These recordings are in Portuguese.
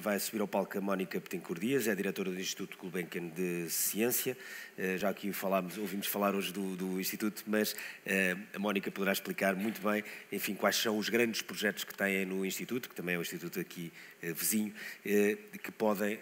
vai subir ao palco a Mónica Petencourt Dias, é diretora do Instituto Gulbenkian de Ciência. Eh, já aqui falámos, ouvimos falar hoje do, do Instituto, mas eh, a Mónica poderá explicar muito bem, enfim, quais são os grandes projetos que têm no Instituto, que também é um Instituto aqui eh, vizinho, que podem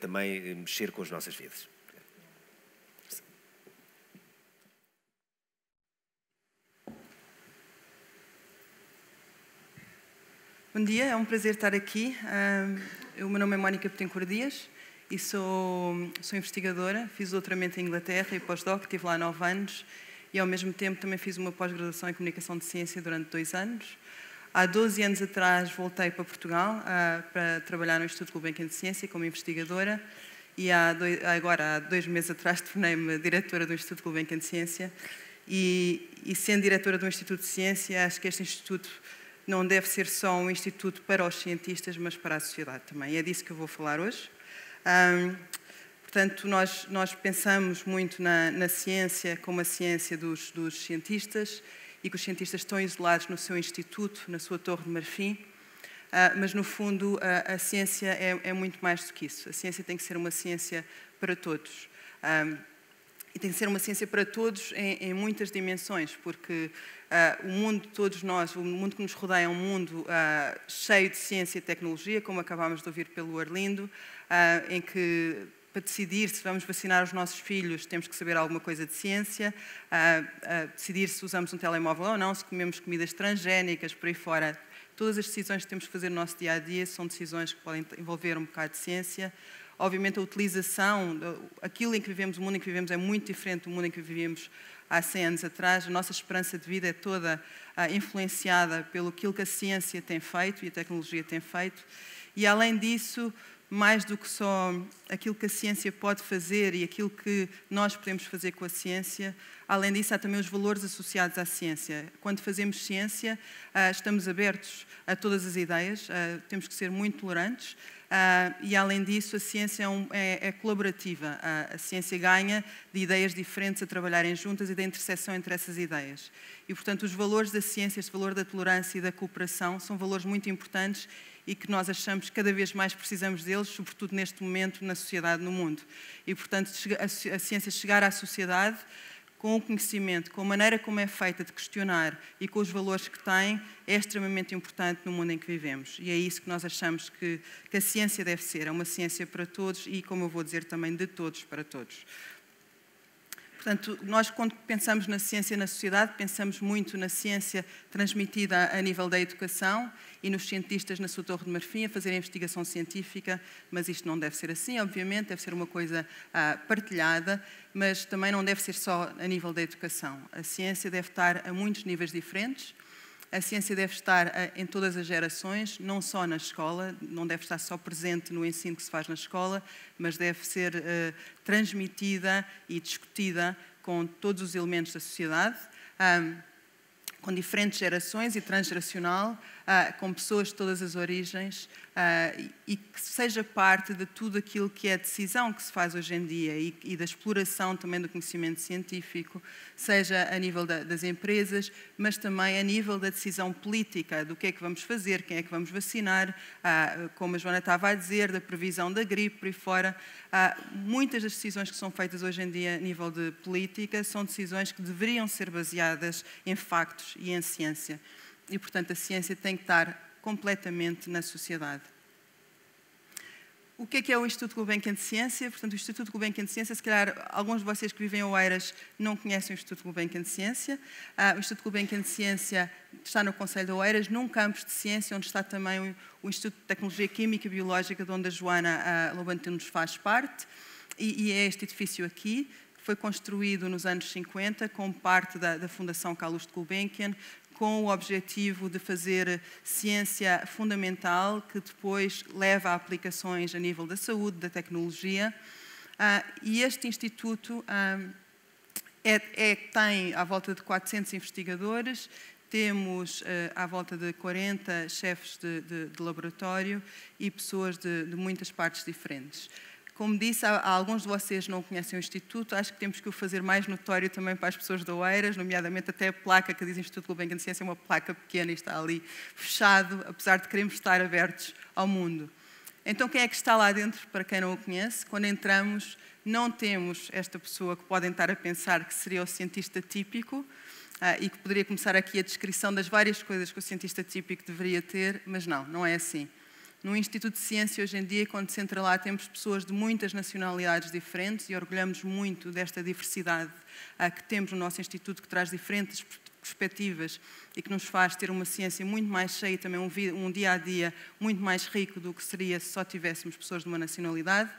também mexer com as nossas vidas. Bom dia, é um prazer estar aqui. Ehm, o meu nome é Mónica Betancourt Dias e sou, sou investigadora, fiz doutoramento em Inglaterra e pós-doc, estive lá nove anos e ao mesmo tempo também fiz uma pós-graduação em Comunicação de Ciência durante dois anos. Há 12 anos atrás voltei para Portugal ah, para trabalhar no Instituto Gulbenkian de Ciência como investigadora e há dois, agora há dois meses atrás tornei-me diretora do Instituto Gulbenkian de Ciência e, e sendo diretora do Instituto de Ciência acho que este Instituto não deve ser só um instituto para os cientistas, mas para a sociedade também. É disso que eu vou falar hoje. Um, portanto, nós, nós, pensamos muito na, na, ciência como a ciência dos, dos, cientistas e que os cientistas estão isolados no seu instituto, na sua torre de marfim, uh, mas no fundo a, a ciência é, é, muito mais do que isso. A ciência tem que ser uma ciência para todos. Um, e tem que ser uma ciência para todos em, em muitas dimensões, porque Uh, o mundo de todos nós, o mundo que nos rodeia, é um mundo uh, cheio de ciência e tecnologia, como acabámos de ouvir pelo Arlindo, uh, em que para decidir se vamos vacinar os nossos filhos temos que saber alguma coisa de ciência, decidir se usamos um telemóvel ou não, se comemos comidas transgénicas por aí fora. Todas as decisões que temos que fazer no nosso dia a dia são decisões que podem envolver um bocado de ciência obviamente a utilização, aquilo em que vivemos, o mundo em que vivemos é muito diferente do mundo em que vivíamos há 100 anos atrás. A nossa esperança de vida é toda ah, influenciada pelo que a ciência tem feito e a tecnologia tem feito. E, além disso, mais do que só aquilo que a ciência pode fazer e aquilo que nós podemos fazer com a ciência. Além disso, há também os valores associados à ciência. Quando fazemos ciência, ah, estamos abertos a todas as ideias, ah, temos que ser muito tolerantes. Ah, e além disso, a ciência é, um, é, é colaborativa. a ciência ganha de ideias diferentes a trabalharem juntas e da interseção entre essas ideias. E, portanto, os valores da ciência, este valor da tolerância e da cooperação, são valores muito importantes e que nós achamos que cada vez mais precisamos deles, sobretudo neste momento na sociedade, no mundo. E, portanto, a ciência chegar à sociedade com o conhecimento, com a maneira como é feita de questionar e com os valores que tem, é extremamente importante no mundo em que vivemos. E é isso que nós achamos que, que a ciência deve ser. É uma ciência para todos e, como eu vou dizer, também de todos para todos. Portanto, nós, quando pensamos na ciência e na sociedade, pensamos muito na ciência transmitida a nível da educação e nos cientistas na sua torre de marfim a fazer a investigação científica, mas isto não deve ser assim, obviamente, deve ser uma coisa ah, partilhada, mas também não deve ser só a nível da educação. A ciência deve estar a muitos níveis diferentes, a ciência deve estar eh, em todas as gerações, não só na escola, não deve estar só presente no ensino que se faz na escola, mas deve ser eh, transmitida e discutida com todos os elementos da sociedade, com diferentes gerações e transgeracional. Ah, com pessoas de todas as origens ah, e que seja parte de tudo aquilo que é a decisão que se faz hoje em dia e, e da exploração também do conhecimento científico, seja a nível da, das empresas, mas também a nível da decisão política, do que é que vamos fazer, quem é que vamos vacinar, ah, como a Joana estava a dizer, da previsão da gripe por aí fora. muitas das decisões que são feitas hoje em dia a nível de política são decisões que deveriam ser baseadas em factos e em ciência e, portanto, a ciência tem que estar completamente na sociedade. O que é que é o Instituto Gulbenkian de Ciência? Portanto, o Instituto Gulbenkian de Ciência, se calhar alguns de vocês que vivem em Oeiras não conhecem o Instituto Gulbenkian de Ciência. Uh, o Instituto Gulbenkian de Ciência está no Conselho de Oeiras, num campus de ciência, onde está também o, o Instituto de Tecnologia Química e Biológica, de onde a Joana uh, nos faz parte. E, e é este edifício aqui, que foi construído nos anos 50 como parte da, da Fundação Carlos de Gulbenkian, com o objetivo de fazer ciência fundamental que depois leva a aplicações a nível da saúde, da tecnologia. Ah, e este instituto ah, é, é, tem à volta de 400 investigadores, temos ah, à volta de 40 chefes de, de, de laboratório e pessoas de, de muitas partes diferentes. Como disse, há, há alguns de vocês não conhecem o Instituto, acho que temos que o fazer mais notório também para as pessoas da Oeiras, nomeadamente até a placa que diz Instituto Gulbenkian de Ciência, é uma placa pequena e está ali fechado, apesar de queremos estar abertos ao mundo. Então, quem é que está lá dentro, para quem não o conhece? Quando entramos, não temos esta pessoa que podem estar a pensar que seria o cientista típico, ah, e que poderia começar aqui a descrição das várias coisas que o cientista típico deveria ter, mas não, não é assim. No Instituto de Ciência, hoje em dia, quando se entra lá, temos pessoas de muitas nacionalidades diferentes e orgulhamos muito desta diversidade ah, que temos no nosso Instituto, que traz diferentes perspectivas e que nos faz ter uma ciência muito mais cheia, também um, um dia a dia muito mais rico do que seria se só tivéssemos pessoas de uma nacionalidade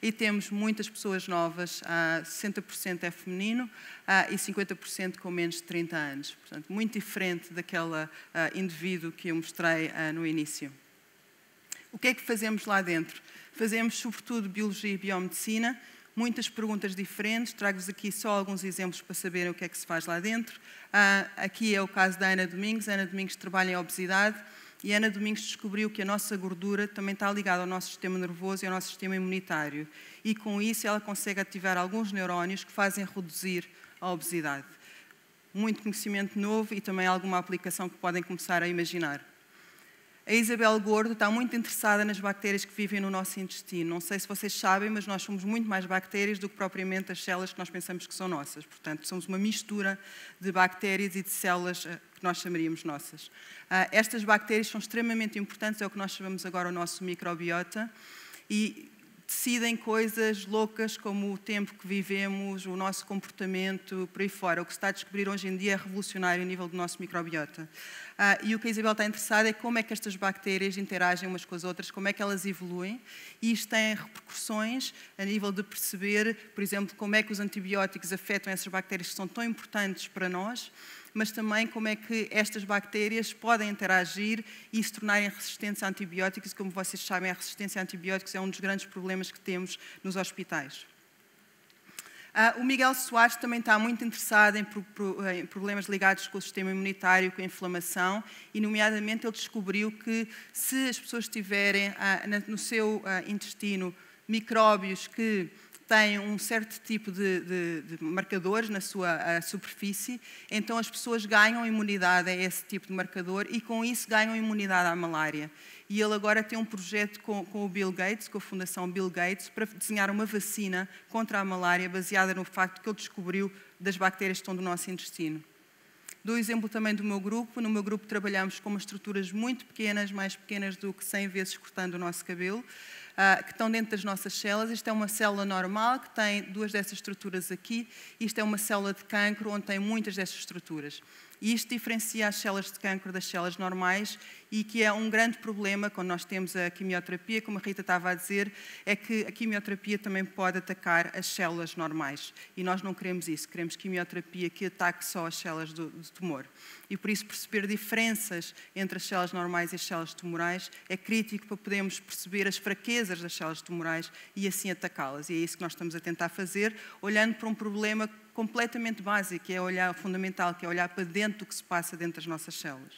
e temos muitas pessoas novas, 60% ah, é feminino ah, e 50% com menos de 30 anos. Portanto, muito diferente daquela indivíduo que eu mostrei no início. O que é que fazemos lá dentro? Fazemos, sobretudo, biologia e biomedicina, muitas perguntas diferentes. Trago-vos aqui só alguns exemplos para saberem o que é que se faz lá dentro. Ah, aqui é o caso da Ana Domingos. Ana Domingos trabalha em obesidade e Ana Domingos descobriu que a nossa gordura também está ligada ao nosso sistema nervoso e ao nosso sistema imunitário. E com isso ela consegue ativar alguns neurónios que fazem reduzir a obesidade. Muito conhecimento novo e também alguma aplicação que podem começar a imaginar. A Isabel Gordo está muito interessada nas bactérias que vivem no nosso intestino. Não sei se vocês sabem, mas nós somos muito mais bactérias do que propriamente as células que nós pensamos que são nossas. Portanto, somos uma mistura de bactérias e de células eh, que nós chamaríamos nossas. Ah, estas bactérias são extremamente importantes, é o que nós chamamos agora o nosso microbiota. E decidem coisas loucas como o tempo que vivemos, o nosso comportamento, por aí fora. O que se está a descobrir hoje em dia é revolucionário a nível do nosso microbiota. Ah, e o que a Isabel está interessada é como é que estas bactérias interagem umas com as outras, como é que elas evoluem. E isto tem repercussões a nível de perceber, por exemplo, como é que os antibióticos afetam essas bactérias que são tão importantes para nós mas também como é que estas bactérias podem interagir e se tornarem resistentes a antibióticos. Como vocês sabem, a resistência a antibióticos é um dos grandes problemas que temos nos hospitais. Uh, o Miguel Soares também está muito interessado em, pro, pro, em, problemas ligados com o sistema imunitário, com a inflamação, e, nomeadamente, ele descobriu que se as pessoas tiverem uh, no seu uh, intestino micróbios que tem um certo tipo de, de, de, marcadores na sua superfície, então as pessoas ganham imunidade a esse tipo de marcador e com isso ganham imunidade à malária. E ele agora tem um projeto com, com o Bill Gates, com a Fundação Bill Gates, para desenhar uma vacina contra a malária baseada no facto que ele descobriu das bactérias que estão do nosso intestino. Dou exemplo também do meu grupo. No meu grupo trabalhamos com umas estruturas muito pequenas, mais pequenas do que 100 vezes cortando o nosso cabelo. Ah, que estão dentro das nossas células. Isto é uma célula normal que tem duas dessas estruturas aqui. Isto é uma célula de cancro onde tem muitas dessas estruturas. Isto diferencia as células de cancro das células normais e que é um grande problema quando nós temos a quimioterapia, como a Rita estava a dizer, é que a quimioterapia também pode atacar as células normais. E nós não queremos isso, queremos quimioterapia que ataque só as células do, do tumor. E por isso perceber diferenças entre as células normais e as células tumorais é crítico para podermos perceber as fraquezas das células tumorais e assim atacá-las. E é isso que nós estamos a tentar fazer, olhando para um problema completamente básico, é olhar fundamental, que é olhar para dentro do que se passa dentro das nossas células.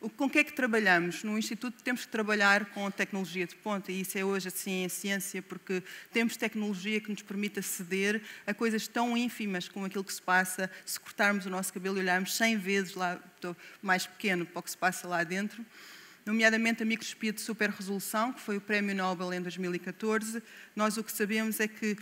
O, com que é que trabalhamos? No Instituto temos que trabalhar com tecnologia de ponta, e isso é hoje assim a ciência, porque temos tecnologia que nos permite aceder a coisas tão ínfimas como aquilo que se passa se cortarmos o nosso cabelo e olharmos 100 vezes lá, então, mais pequeno para o que se passa lá dentro nomeadamente a microscopia de super resolução, que foi o Prémio Nobel em 2014, nós o que sabemos é que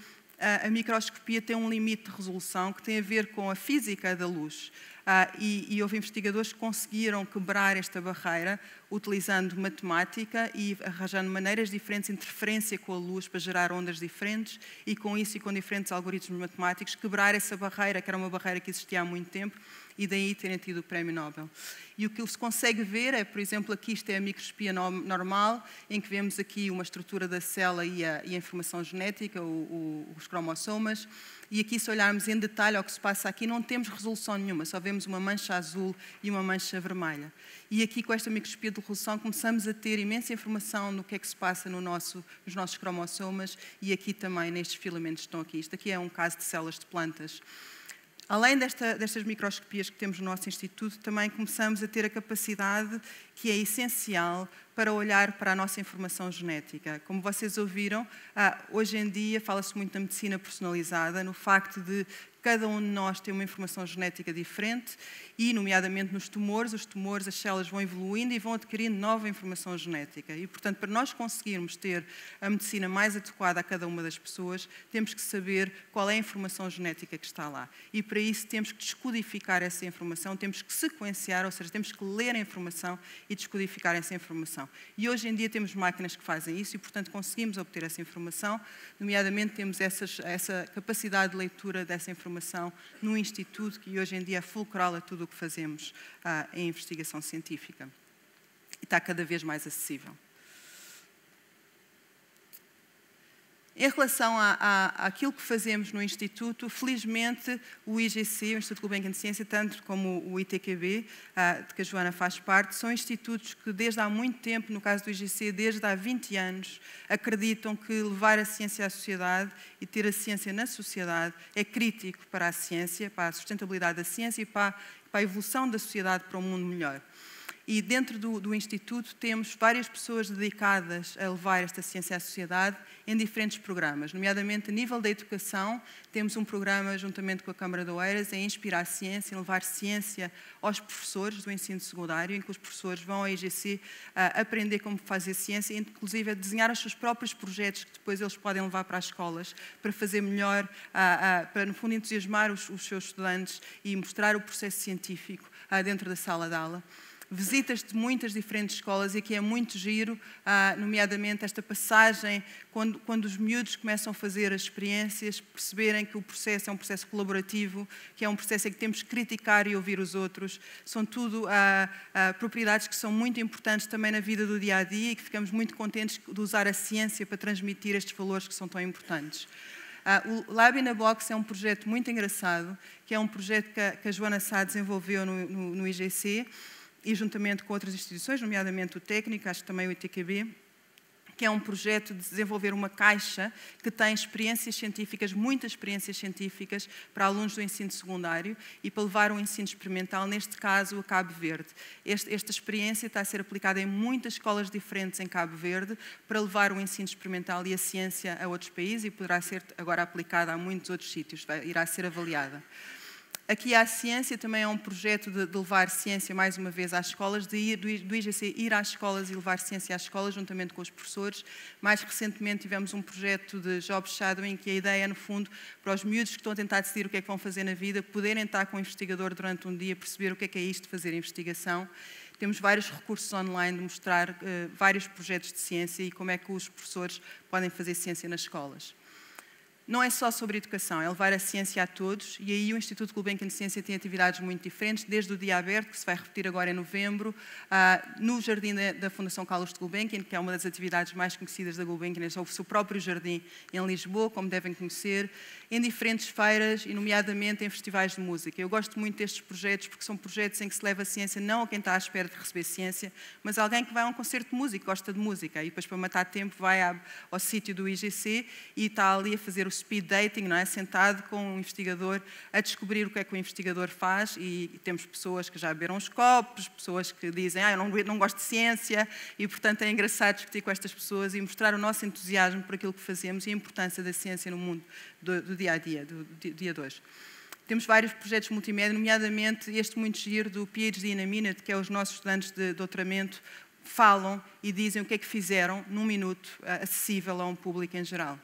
a microscopia tem um limite de resolução que tem a ver com a física da luz. Ah, e, e, houve investigadores que conseguiram quebrar esta barreira utilizando matemática e arranjando maneiras diferentes de interferência com a luz para gerar ondas diferentes e com isso e com diferentes algoritmos matemáticos quebrar essa barreira, que era uma barreira que existia há muito tempo e daí terem tido o Prémio Nobel. E o que se consegue ver é, por exemplo, aqui isto é a microscopia normal, em que vemos aqui uma estrutura da célula e a, e a informação genética, o, o, os cromossomas, e aqui se olharmos em detalhe ao que se passa aqui, não temos resolução nenhuma, só vemos uma mancha azul e uma mancha vermelha. E aqui com esta microscopia de resolução começamos a ter imensa informação no que é que se passa no nosso, nos nossos cromossomas e aqui também nestes filamentos que estão aqui. Isto aqui é um caso de células de plantas. Além desta, destas microscopias que temos no nosso Instituto, também começamos a ter a capacidade que é essencial para olhar para a nossa informação genética. Como vocês ouviram, ah, hoje em dia fala-se muito da medicina personalizada, no facto de cada um de nós ter uma informação genética diferente e, nomeadamente nos tumores, os tumores, as células vão evoluindo e vão adquirindo nova informação genética. E, portanto, para nós conseguirmos ter a medicina mais adequada a cada uma das pessoas, temos que saber qual é a informação genética que está lá. E, para isso, temos que descodificar essa informação, temos que sequenciar, ou seja, temos que ler a informação e descodificar essa informação. E hoje em dia temos máquinas que fazem isso e, portanto, conseguimos obter essa informação, nomeadamente temos essas, essa capacidade de leitura dessa informação no instituto que hoje em dia é fulcral a tudo o que fazemos ah, em investigação científica. E está cada vez mais acessível. Em relação a, a, àquilo que fazemos no Instituto, felizmente o IGC, o Instituto Gulbenkian de Ciência, tanto como o ITQB, ah, de que a Joana faz parte, são institutos que desde há muito tempo, no caso do IGC, desde há 20 anos, acreditam que levar a ciência à sociedade e ter a ciência na sociedade é crítico para a ciência, para a sustentabilidade da ciência e para, para a evolução da sociedade para um mundo melhor. E dentro do, do, Instituto temos várias pessoas dedicadas a levar esta ciência à sociedade em diferentes programas, nomeadamente a nível da educação, temos um programa juntamente com a Câmara de Oeiras em é inspirar ciência, em levar ciência aos professores do ensino secundário, em que os professores vão à IGC a ah, aprender como fazer ciência, inclusive a desenhar os seus próprios projetos que depois eles podem levar para as escolas para fazer melhor, a, ah, a, ah, para no fundo entusiasmar os, os, seus estudantes e mostrar o processo científico a, dentro da sala de aula visitas de muitas diferentes escolas e aqui é muito giro, ah, nomeadamente esta passagem, quando, quando os miúdos começam a fazer as experiências, perceberem que o processo é um processo colaborativo, que é um processo em que temos que criticar e ouvir os outros. São tudo ah, ah propriedades que são muito importantes também na vida do dia a dia e que ficamos muito contentes de usar a ciência para transmitir estes valores que são tão importantes. Uh, o Lab in a Box é um projeto muito engraçado, que é um projeto que a, que a Joana Sá desenvolveu no, no, no IGC, e juntamente com outras instituições, nomeadamente o Técnico, acho que também o ITKB, que é um projeto de desenvolver uma caixa que tem experiências científicas, muitas experiências científicas, para alunos do ensino secundário e para levar um ensino experimental, neste caso, a Cabo Verde. Este, esta experiência está a ser aplicada em muitas escolas diferentes em Cabo Verde para levar o ensino experimental e a ciência a outros países e poderá ser agora aplicada a muitos outros sítios, irá ser avaliada. Aqui a ciência também é um projeto de, de, levar ciência mais uma vez às escolas, de ir, do, IGC ir às escolas e levar ciência às escolas juntamente com os professores. Mais recentemente tivemos um projeto de Job Shadowing, que a ideia é, no fundo, para os miúdos que estão a tentar decidir o que é que vão fazer na vida, poderem estar com um investigador durante um dia, perceber o que é que é isto de fazer investigação. Temos vários recursos online de mostrar uh, vários projetos de ciência e como é que os professores podem fazer ciência nas escolas não é só sobre educação, é levar a ciência a todos e aí o Instituto Gulbenkian de Ciência tem atividades muito diferentes, desde o dia aberto, que se vai repetir agora em novembro, ah, no jardim da, Fundação Carlos de Gulbenkian, que é uma das atividades mais conhecidas da Gulbenkian, houve é o seu próprio jardim em Lisboa, como devem conhecer, em diferentes feiras e nomeadamente em festivais de música. Eu gosto muito destes projetos porque são projetos em que se leva a ciência não a quem está à espera de receber ciência, mas alguém que vai a um concerto de música, gosta de música e depois para matar tempo vai ao sítio do IGC e está ali a fazer o speed dating, não é? Sentado com um investigador a descobrir o que é que o investigador faz e temos pessoas que já beberam os copos, pessoas que dizem, ah, eu não, não gosto de ciência e, portanto, é engraçado discutir com estas pessoas e mostrar o nosso entusiasmo por aquilo que fazemos e a importância da ciência no mundo do, do dia a dia, do, do dia de hoje. Temos vários projetos multimédia, nomeadamente este muito giro do PhD in a Minute, que é os nossos estudantes de doutoramento falam e dizem o que é que fizeram num minuto acessível a um público em geral.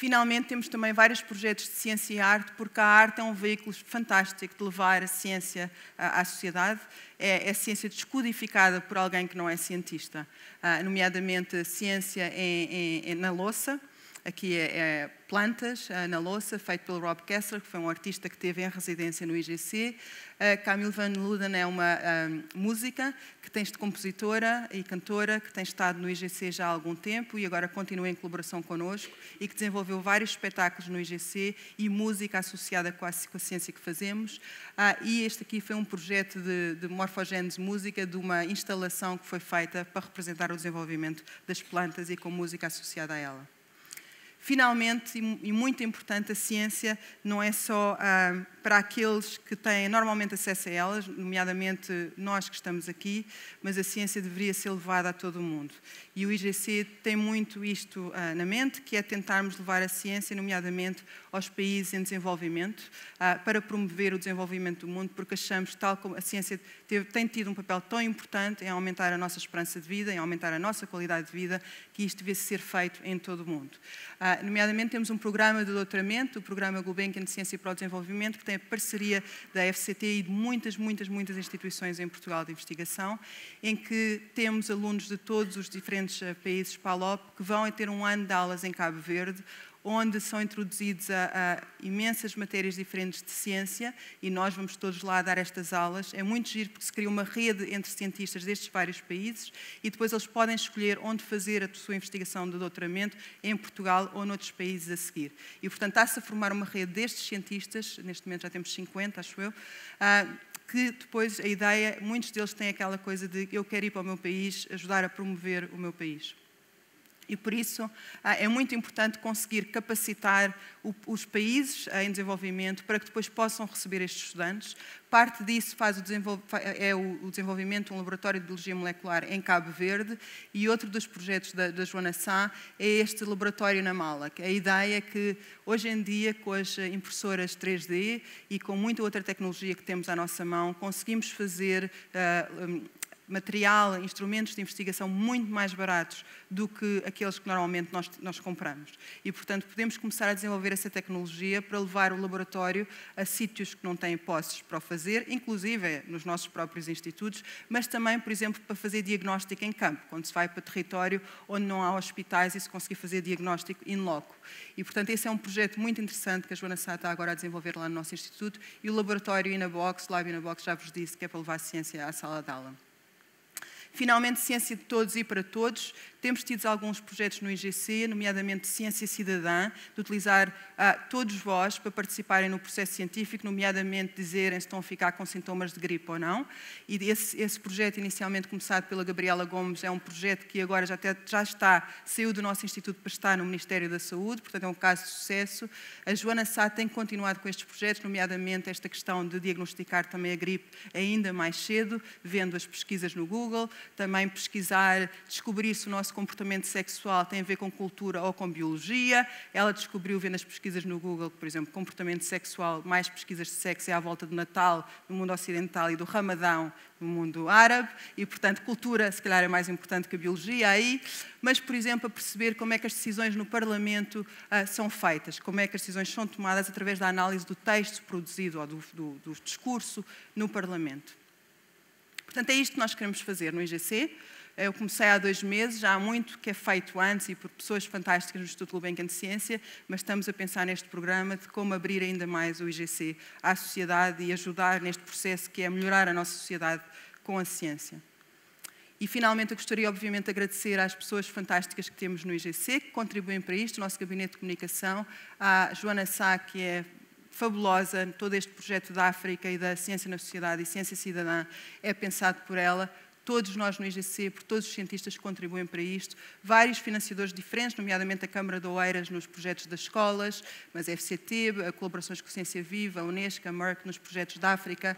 Finalmente, temos também vários projetos de ciência e arte, porque a arte é um veículo fantástico de levar a ciência à, sociedade. É, é, ciência descodificada por alguém que não é cientista, ah, nomeadamente ciência em, em, na louça, Aqui é, é Plantas, na louça, feito pelo Rob Kessler, que foi um artista que teve em residência no IGC. Uh, Camille Van Luden é uma ah, música que tens de compositora e cantora, que tem estado no IGC já há algum tempo e agora continua em colaboração connosco e que desenvolveu vários espetáculos no IGC e música associada com a, com a ciência que fazemos. Ah, e este aqui foi um projeto de, de morfogênese música, de uma instalação que foi feita para representar o desenvolvimento das plantas e com música associada a ela. Finalmente, e muito importante, a ciência não é só a ah, para aqueles que têm normalmente acesso a elas, nomeadamente nós que estamos aqui, mas a ciência deveria ser levada a todo o mundo. E o IGC tem muito isto ah, na mente, que é tentarmos levar a ciência, nomeadamente aos países em desenvolvimento, ah, para promover o desenvolvimento do mundo, porque achamos, tal como a ciência teve, tem tido um papel tão importante em aumentar a nossa esperança de vida, em aumentar a nossa qualidade de vida, que isto devia ser feito em todo o mundo. Ah, nomeadamente, temos um programa de doutoramento, o programa Gulbenkian de Ciência para o Desenvolvimento, que tem a parceria da FCT e de muitas, muitas, muitas instituições em Portugal de investigação, em que temos alunos de todos os diferentes eh, países PALOP que vão ter um ano de aulas em Cabo Verde, onde são introduzidos a, a imensas matérias diferentes de ciência e nós vamos todos lá dar estas aulas. É muito giro porque se cria uma rede entre cientistas destes vários países e depois eles podem escolher onde fazer a sua investigação de doutoramento em Portugal ou noutros países a seguir. E, portanto, está-se a formar uma rede destes cientistas, neste momento já temos 50, acho eu, ah, que depois a ideia, muitos deles têm aquela coisa de eu quero ir para o meu país, ajudar a promover o meu país e por isso ah, é muito importante conseguir capacitar os países ah, em desenvolvimento para que depois possam receber estes estudantes. Parte disso faz o é, é o desenvolvimento de um laboratório de biologia molecular em Cabo Verde e outro dos projetos da, da Joana Sá é este laboratório na Mala. A ideia é que hoje em dia, com as ah, impressoras 3D e com muita outra tecnologia que temos à nossa mão, conseguimos fazer uh, material, instrumentos de investigação muito mais baratos do que aqueles que normalmente nós, nós compramos. E, portanto, podemos começar a desenvolver essa tecnologia para levar o laboratório a sítios que não têm posses para o fazer, inclusive nos nossos próprios institutos, mas também, por exemplo, para fazer diagnóstico em campo, quando se vai para território onde não há hospitais e se conseguir fazer diagnóstico in loco. E, portanto, esse é um projeto muito interessante que a Joana Sá está agora a desenvolver lá no nosso instituto e o laboratório Inabox, Lab Inabox, já vos disse que é para levar a ciência à sala de aula. Finalmente, ciência de todos e para todos, temos tido alguns projetos no IGC, nomeadamente Ciência Cidadã, de utilizar ah, todos vós para participarem no processo científico, nomeadamente dizerem se estão a ficar com sintomas de gripe ou não. E esse, esse projeto, inicialmente começado pela Gabriela Gomes, é um projeto que agora já, até, já está, saiu do nosso Instituto para estar no Ministério da Saúde, portanto é um caso de sucesso. A Joana Sá tem continuado com estes projetos, nomeadamente esta questão de diagnosticar também a gripe ainda mais cedo, vendo as pesquisas no Google, também pesquisar, descobrir se o nosso nosso comportamento sexual tem a ver com cultura ou com biologia. Ela descobriu, vendo as pesquisas no Google, que, por exemplo, comportamento sexual, mais pesquisas de sexo é à volta do Natal no mundo ocidental e do Ramadão no mundo árabe. E, portanto, cultura, se calhar, é mais importante que a biologia aí. Mas, por exemplo, a perceber como é que as decisões no Parlamento ah, são feitas, como é que as decisões são tomadas através da análise do texto produzido ou do, do, do discurso no Parlamento. Portanto, é isto que nós queremos fazer no IGC. Eu comecei há dois meses, já há muito que é feito antes e por pessoas fantásticas no Instituto Gulbenkian de Ciência, mas estamos a pensar neste programa de como abrir ainda mais o IGC à sociedade e ajudar neste processo que é melhorar a nossa sociedade com a ciência. E finalmente eu gostaria, obviamente, de agradecer às pessoas fantásticas que temos no IGC, que contribuem para isto, o nosso gabinete de comunicação, à Joana Sá, que é fabulosa, todo este projeto da África e da ciência na sociedade e ciência cidadã é pensado por ela, todos nós no IGC, por todos os cientistas que contribuem para isto, vários financiadores diferentes, nomeadamente a Câmara de Oeiras nos projetos das escolas, mas a FCT, a colaborações com a Ciência Viva, a Unesco, a Merck nos projetos da África.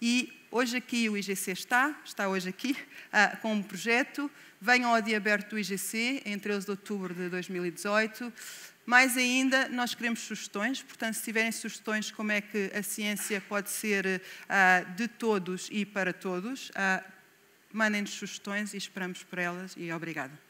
E hoje aqui o IGC está, está hoje aqui, ah, com um projeto. Venham ao dia aberto do IGC, em 13 de outubro de 2018. Mais ainda, nós queremos sugestões, portanto, se tiverem sugestões como é que a ciência pode ser ah, de todos e para todos, ah, mandem-nos sugestões e esperamos por elas e obrigada.